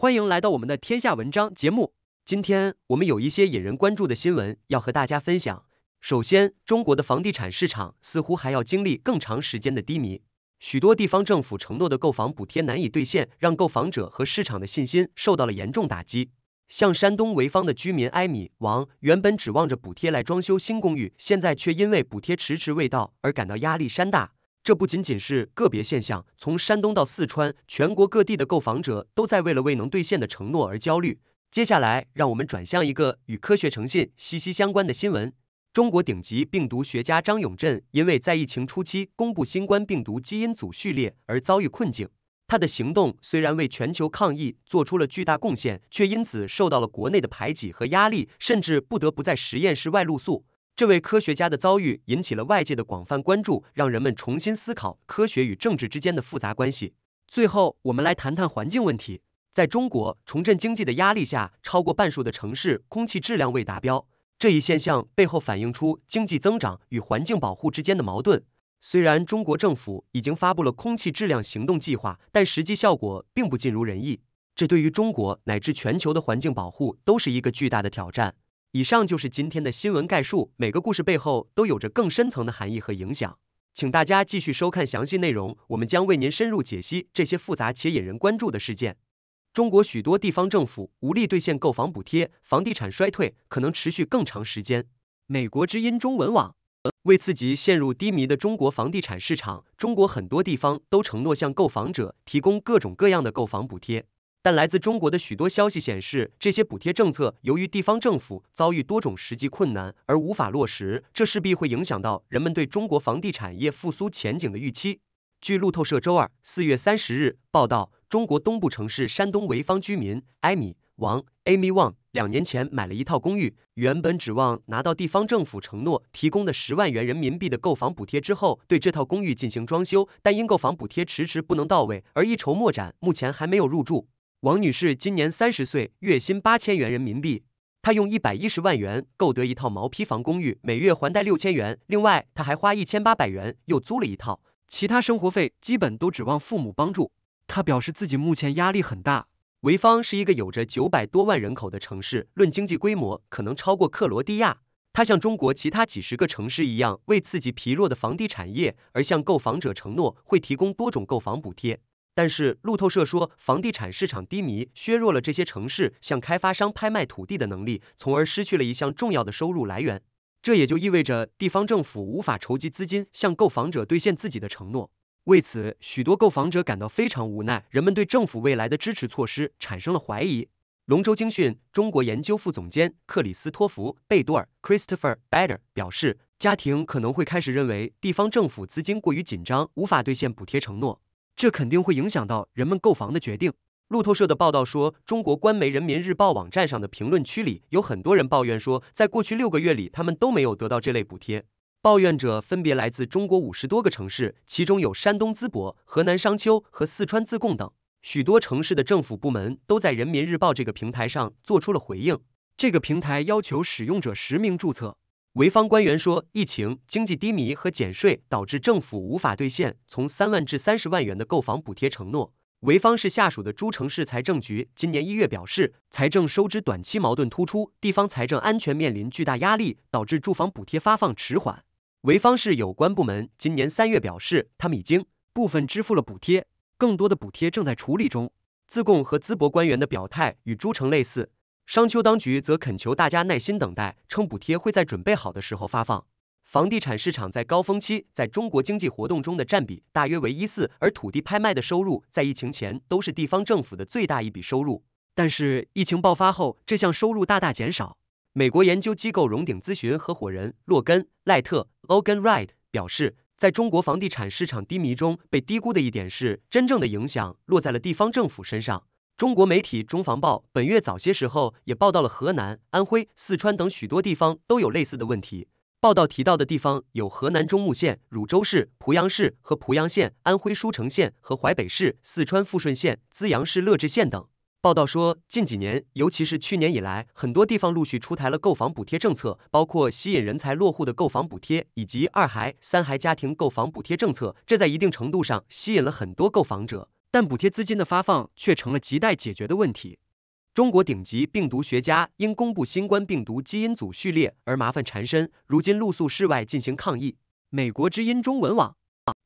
欢迎来到我们的天下文章节目，今天我们有一些引人关注的新闻要和大家分享。首先，中国的房地产市场似乎还要经历更长时间的低迷，许多地方政府承诺的购房补贴难以兑现，让购房者和市场的信心受到了严重打击。像山东潍坊的居民艾米王，原本指望着补贴来装修新公寓，现在却因为补贴迟迟未到而感到压力山大。这不仅仅是个别现象，从山东到四川，全国各地的购房者都在为了未能兑现的承诺而焦虑。接下来，让我们转向一个与科学诚信息息相关的新闻：中国顶级病毒学家张永镇因为在疫情初期公布新冠病毒基因组序列而遭遇困境。他的行动虽然为全球抗疫做出了巨大贡献，却因此受到了国内的排挤和压力，甚至不得不在实验室外露宿。这位科学家的遭遇引起了外界的广泛关注，让人们重新思考科学与政治之间的复杂关系。最后，我们来谈谈环境问题。在中国重振经济的压力下，超过半数的城市空气质量未达标，这一现象背后反映出经济增长与环境保护之间的矛盾。虽然中国政府已经发布了空气质量行动计划，但实际效果并不尽如人意。这对于中国乃至全球的环境保护都是一个巨大的挑战。以上就是今天的新闻概述。每个故事背后都有着更深层的含义和影响，请大家继续收看详细内容。我们将为您深入解析这些复杂且引人关注的事件。中国许多地方政府无力兑现购房补贴，房地产衰退可能持续更长时间。美国之音中文网。为刺激陷入低迷的中国房地产市场，中国很多地方都承诺向购房者提供各种各样的购房补贴。但来自中国的许多消息显示，这些补贴政策由于地方政府遭遇多种实际困难而无法落实，这势必会影响到人们对中国房地产业复苏前景的预期。据路透社周二四月三十日报道，中国东部城市山东潍坊居民艾米王 （Amy Wang） 两年前买了一套公寓，原本指望拿到地方政府承诺提供的十万元人民币的购房补贴之后，对这套公寓进行装修，但因购房补贴迟迟不能到位而一筹莫展，目前还没有入住。王女士今年三十岁，月薪八千元人民币。她用一百一十万元购得一套毛坯房公寓，每月还贷六千元。另外，她还花一千八百元又租了一套。其他生活费基本都指望父母帮助。她表示自己目前压力很大。潍坊是一个有着九百多万人口的城市，论经济规模可能超过克罗地亚。它像中国其他几十个城市一样，为刺激疲弱的房地产业而向购房者承诺会提供多种购房补贴。但是路透社说，房地产市场低迷削弱了这些城市向开发商拍卖土地的能力，从而失去了一项重要的收入来源。这也就意味着地方政府无法筹集资金向购房者兑现自己的承诺。为此，许多购房者感到非常无奈，人们对政府未来的支持措施产生了怀疑。龙舟经讯中国研究副总监克里斯托弗·贝多尔 （Christopher Better） 表示，家庭可能会开始认为地方政府资金过于紧张，无法兑现补贴承诺。这肯定会影响到人们购房的决定。路透社的报道说，中国官媒人民日报网站上的评论区里，有很多人抱怨说，在过去六个月里，他们都没有得到这类补贴。抱怨者分别来自中国五十多个城市，其中有山东淄博、河南商丘和四川自贡等。许多城市的政府部门都在人民日报这个平台上做出了回应。这个平台要求使用者实名注册。潍坊官员说，疫情、经济低迷和减税导致政府无法兑现从三万至三十万元的购房补贴承诺。潍坊市下属的诸城市财政局今年一月表示，财政收支短期矛盾突出，地方财政安全面临巨大压力，导致住房补贴发放迟缓。潍坊市有关部门今年三月表示，他们已经部分支付了补贴，更多的补贴正在处理中。自贡和淄博官员的表态与诸城类似。商丘当局则恳求大家耐心等待，称补贴会在准备好的时候发放。房地产市场在高峰期在中国经济活动中的占比大约为一四，而土地拍卖的收入在疫情前都是地方政府的最大一笔收入。但是疫情爆发后，这项收入大大减少。美国研究机构荣鼎咨询合伙人洛根·赖特 （Logan Wright） 表示，在中国房地产市场低迷中被低估的一点是，真正的影响落在了地方政府身上。中国媒体中房报本月早些时候也报道了河南、安徽、四川等许多地方都有类似的问题。报道提到的地方有河南中牟县、汝州市、濮阳市和濮阳县、安徽舒城县和淮北市、四川富顺县、资阳市乐至县等。报道说，近几年，尤其是去年以来，很多地方陆续出台了购房补贴政策，包括吸引人才落户的购房补贴以及二孩、三孩家庭购房补贴政策，这在一定程度上吸引了很多购房者。但补贴资金的发放却成了亟待解决的问题。中国顶级病毒学家因公布新冠病毒基因组序列而麻烦缠身，如今露宿室外进行抗议。美国之音中文网，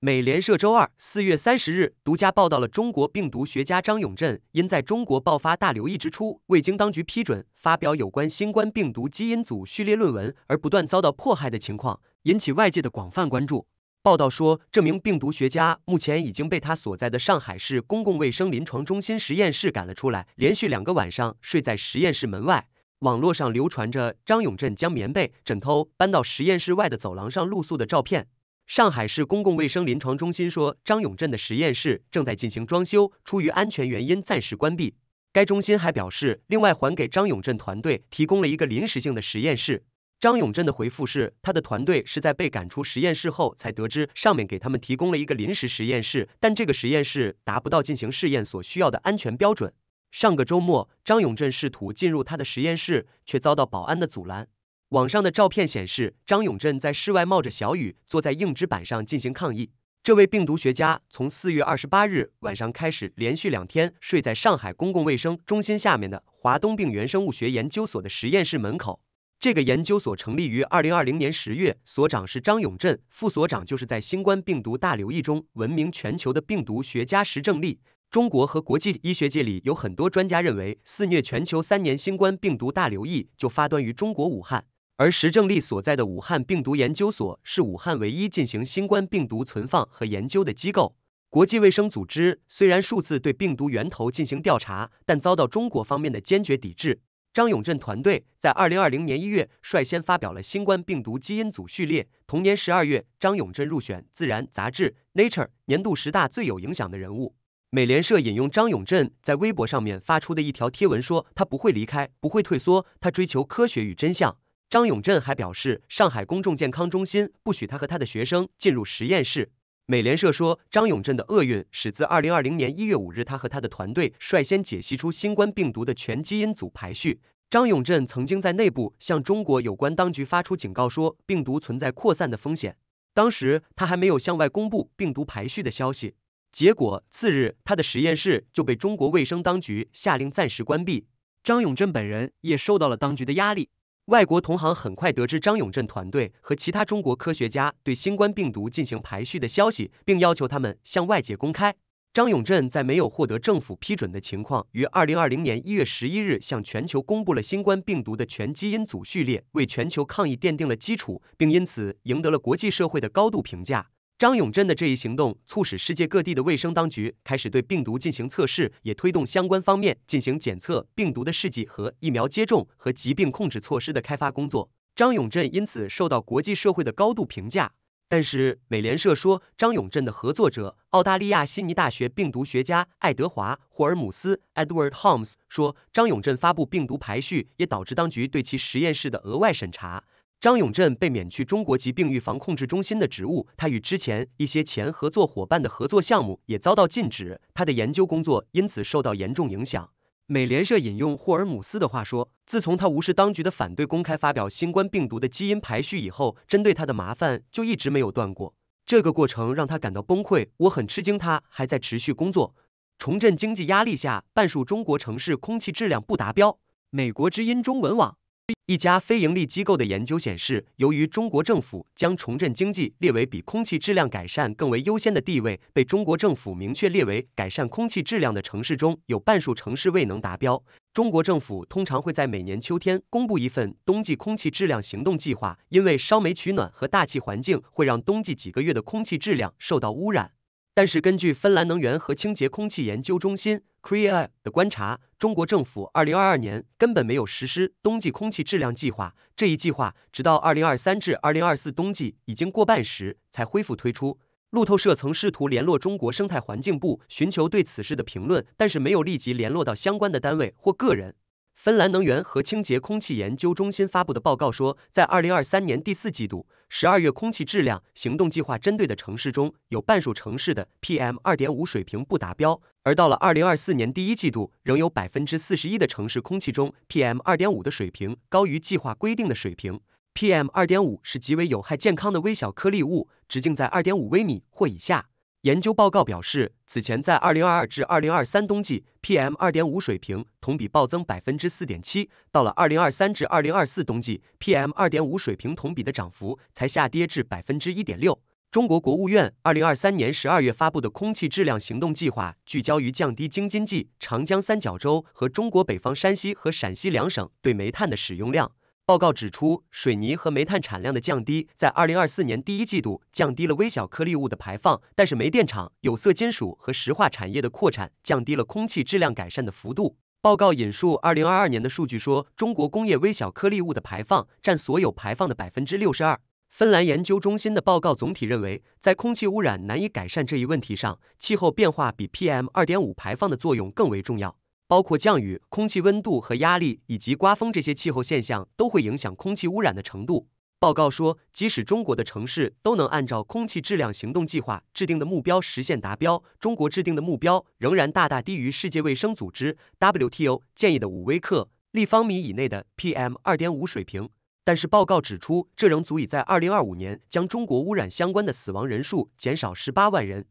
美联社周二四月三十日独家报道了中国病毒学家张永振因在中国爆发大流疫之初未经当局批准发表有关新冠病毒基因组序列论文而不断遭到迫害的情况，引起外界的广泛关注。报道说，这名病毒学家目前已经被他所在的上海市公共卫生临床中心实验室赶了出来，连续两个晚上睡在实验室门外。网络上流传着张永镇将棉被、枕头搬到实验室外的走廊上露宿的照片。上海市公共卫生临床中心说，张永镇的实验室正在进行装修，出于安全原因暂时关闭。该中心还表示，另外还给张永镇团队提供了一个临时性的实验室。张永镇的回复是，他的团队是在被赶出实验室后才得知，上面给他们提供了一个临时实验室，但这个实验室达不到进行试验所需要的安全标准。上个周末，张永镇试图进入他的实验室，却遭到保安的阻拦。网上的照片显示，张永镇在室外冒着小雨，坐在硬纸板上进行抗议。这位病毒学家从四月二十八日晚上开始，连续两天睡在上海公共卫生中心下面的华东病原生物学研究所的实验室门口。这个研究所成立于二零二零年十月，所长是张永镇，副所长就是在新冠病毒大流疫中闻名全球的病毒学家石正丽。中国和国际医学界里有很多专家认为，肆虐全球三年新冠病毒大流疫就发端于中国武汉，而石正丽所在的武汉病毒研究所是武汉唯一进行新冠病毒存放和研究的机构。国际卫生组织虽然数字对病毒源头进行调查，但遭到中国方面的坚决抵制。张永振团队在二零二零年一月率先发表了新冠病毒基因组序列。同年十二月，张永振入选《自然》杂志《Nature》年度十大最有影响的人物。美联社引用张永振在微博上面发出的一条贴文说：“他不会离开，不会退缩，他追求科学与真相。”张永振还表示，上海公众健康中心不许他和他的学生进入实验室。美联社说，张永镇的厄运始自二零二零年一月五日，他和他的团队率先解析出新冠病毒的全基因组排序。张永镇曾经在内部向中国有关当局发出警告，说病毒存在扩散的风险。当时他还没有向外公布病毒排序的消息，结果次日，他的实验室就被中国卫生当局下令暂时关闭。张永镇本人也受到了当局的压力。外国同行很快得知张永振团队和其他中国科学家对新冠病毒进行排序的消息，并要求他们向外界公开。张永振在没有获得政府批准的情况，于二零二零年一月十一日向全球公布了新冠病毒的全基因组序列，为全球抗疫奠定了基础，并因此赢得了国际社会的高度评价。张永镇的这一行动促使世界各地的卫生当局开始对病毒进行测试，也推动相关方面进行检测病毒的试剂和疫苗接种和疾病控制措施的开发工作。张永镇因此受到国际社会的高度评价。但是，美联社说，张永镇的合作者、澳大利亚悉尼大学病毒学家爱德华·霍尔姆斯 （Edward Holmes） 说，张永镇发布病毒排序也导致当局对其实验室的额外审查。张永镇被免去中国疾病预防控制中心的职务，他与之前一些前合作伙伴的合作项目也遭到禁止，他的研究工作因此受到严重影响。美联社引用霍尔姆斯的话说：“自从他无视当局的反对，公开发表新冠病毒的基因排序以后，针对他的麻烦就一直没有断过。这个过程让他感到崩溃。我很吃惊，他还在持续工作。”重振经济压力下，半数中国城市空气质量不达标。美国之音中文网。一家非营利机构的研究显示，由于中国政府将重振经济列为比空气质量改善更为优先的地位，被中国政府明确列为改善空气质量的城市中有半数城市未能达标。中国政府通常会在每年秋天公布一份冬季空气质量行动计划，因为烧煤取暖和大气环境会让冬季几个月的空气质量受到污染。但是根据芬兰能源和清洁空气研究中心 （CREA） 的观察，中国政府2022年根本没有实施冬季空气质量计划。这一计划直到2023至2024冬季已经过半时才恢复推出。路透社曾试图联络中国生态环境部寻求对此事的评论，但是没有立即联络到相关的单位或个人。芬兰能源和清洁空气研究中心发布的报告说，在2023年第四季度，12月空气质量行动计划针对的城市中，有半数城市的 PM2.5 水平不达标；而到了2024年第一季度，仍有41%的城市空气中 PM2.5 的水平高于计划规定的水平。PM2.5 是极为有害健康的微小颗粒物，直径在2.5微米或以下。研究报告表示，此前在二零二二至二零二三冬季，PM 二点五水平同比暴增百分之四点七，到了二零二三至二零二四冬季，PM 二点五水平同比的涨幅才下跌至百分之一点六。中国国务院二零二三年十二月发布的空气质量行动计划，聚焦于降低京津冀、长江三角洲和中国北方山西和陕西两省对煤炭的使用量。报告指出，水泥和煤炭产量的降低，在二零二四年第一季度降低了微小颗粒物的排放，但是煤电厂、有色金属和石化产业的扩产降低了空气质量改善的幅度。报告引述二零二二年的数据说，中国工业微小颗粒物的排放占所有排放的百分之六十二。芬兰研究中心的报告总体认为，在空气污染难以改善这一问题上，气候变化比 PM 二点五排放的作用更为重要。包括降雨、空气温度和压力以及刮风这些气候现象都会影响空气污染的程度。报告说，即使中国的城市都能按照空气质量行动计划制定的目标实现达标，中国制定的目标仍然大大低于世界卫生组织 w t o 建议的五微克立方米以内的 PM 二点五水平。但是，报告指出，这仍足以在二零二五年将中国污染相关的死亡人数减少十八万人。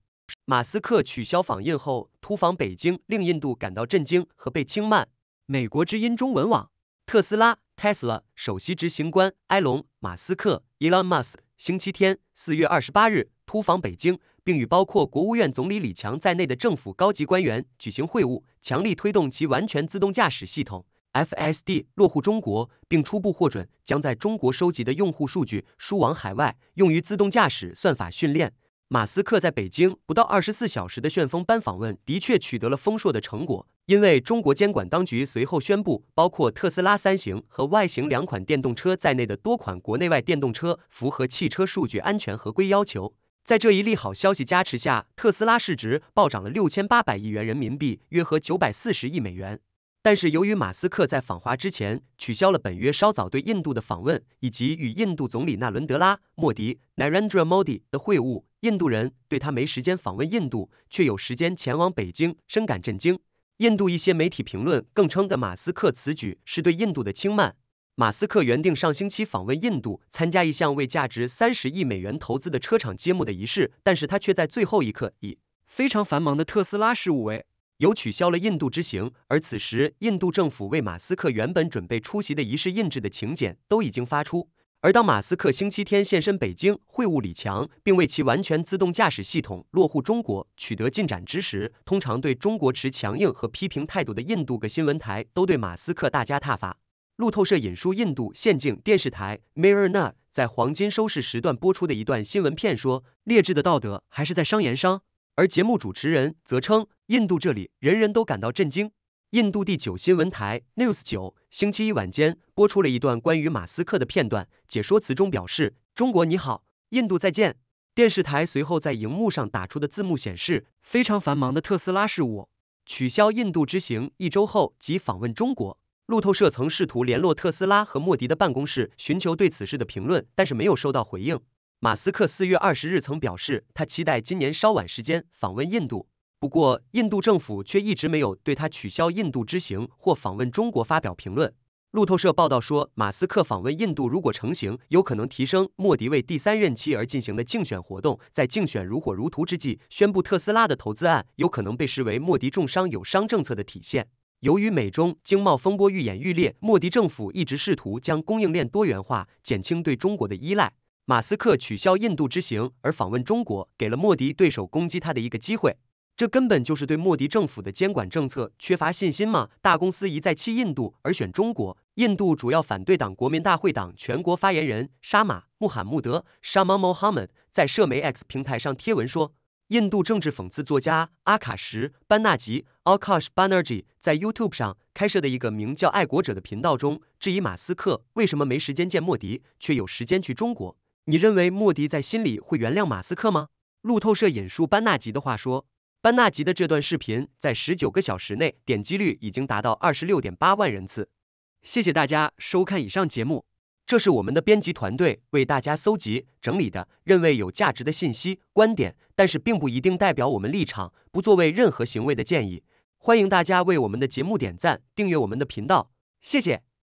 马斯克取消访印后突访北京，令印度感到震惊和被轻慢。美国之音中文网，特斯拉 Tesla 首席执行官埃隆马斯克 Elon Musk 星期天四月二十八日突访北京，并与包括国务院总理李强在内的政府高级官员举行会晤，强力推动其完全自动驾驶系统 FSD 落户中国，并初步获准，将在中国收集的用户数据输往海外，用于自动驾驶算法训练。马斯克在北京不到二十四小时的旋风般访问，的确取得了丰硕的成果，因为中国监管当局随后宣布，包括特斯拉三型和 Y 型两款电动车在内的多款国内外电动车符合汽车数据安全合规要求。在这一利好消息加持下，特斯拉市值暴涨了六千八百亿元人民币，约合九百四十亿美元。但是，由于马斯克在访华之前取消了本月稍早对印度的访问，以及与印度总理纳伦德拉·莫迪 （Narendra Modi） 的会晤。印度人对他没时间访问印度，却有时间前往北京，深感震惊。印度一些媒体评论更称，的马斯克此举是对印度的轻慢。马斯克原定上星期访问印度，参加一项为价值三十亿美元投资的车厂揭幕的仪式，但是他却在最后一刻以非常繁忙的特斯拉事务为由，取消了印度之行。而此时，印度政府为马斯克原本准备出席的仪式印制的请柬都已经发出。而当马斯克星期天现身北京会晤李强，并为其完全自动驾驶系统落户中国取得进展之时，通常对中国持强硬和批评态度的印度各新闻台都对马斯克大加挞伐。路透社引述印度现境电视台 Mirna 在黄金收视时段播出的一段新闻片说：“劣质的道德还是在商言商。”而节目主持人则称：“印度这里人人都感到震惊。”印度第九新闻台 News 九星期一晚间播出了一段关于马斯克的片段，解说词中表示：“中国你好，印度再见。”电视台随后在荧幕上打出的字幕显示：“非常繁忙的特斯拉事务，取消印度之行一周后即访问中国。”路透社曾试图联络特斯拉和莫迪的办公室寻求对此事的评论，但是没有收到回应。马斯克四月二十日曾表示，他期待今年稍晚时间访问印度。不过，印度政府却一直没有对他取消印度之行或访问中国发表评论。路透社报道说，马斯克访问印度如果成行，有可能提升莫迪为第三任期而进行的竞选活动。在竞选如火如荼之际，宣布特斯拉的投资案，有可能被视为莫迪重商友商政策的体现。由于美中经贸风波愈演愈烈，莫迪政府一直试图将供应链多元化，减轻对中国的依赖。马斯克取消印度之行而访问中国，给了莫迪对手攻击他的一个机会。这根本就是对莫迪政府的监管政策缺乏信心吗？大公司一再弃印度而选中国。印度主要反对党国民大会党全国发言人沙马·穆罕穆德 （Shammo h a m m d 在社媒 X 平台上贴文说，印度政治讽刺作家阿卡什·班纳吉 （Akash Banerjee） 在 YouTube 上开设的一个名叫“爱国者”的频道中质疑马斯克为什么没时间见莫迪，却有时间去中国。你认为莫迪在心里会原谅马斯克吗？路透社引述班纳吉的话说。班纳吉的这段视频在十九个小时内点击率已经达到二十六点八万人次。谢谢大家收看以上节目，这是我们的编辑团队为大家搜集整理的，认为有价值的信息、观点，但是并不一定代表我们立场，不作为任何行为的建议。欢迎大家为我们的节目点赞、订阅我们的频道，谢谢。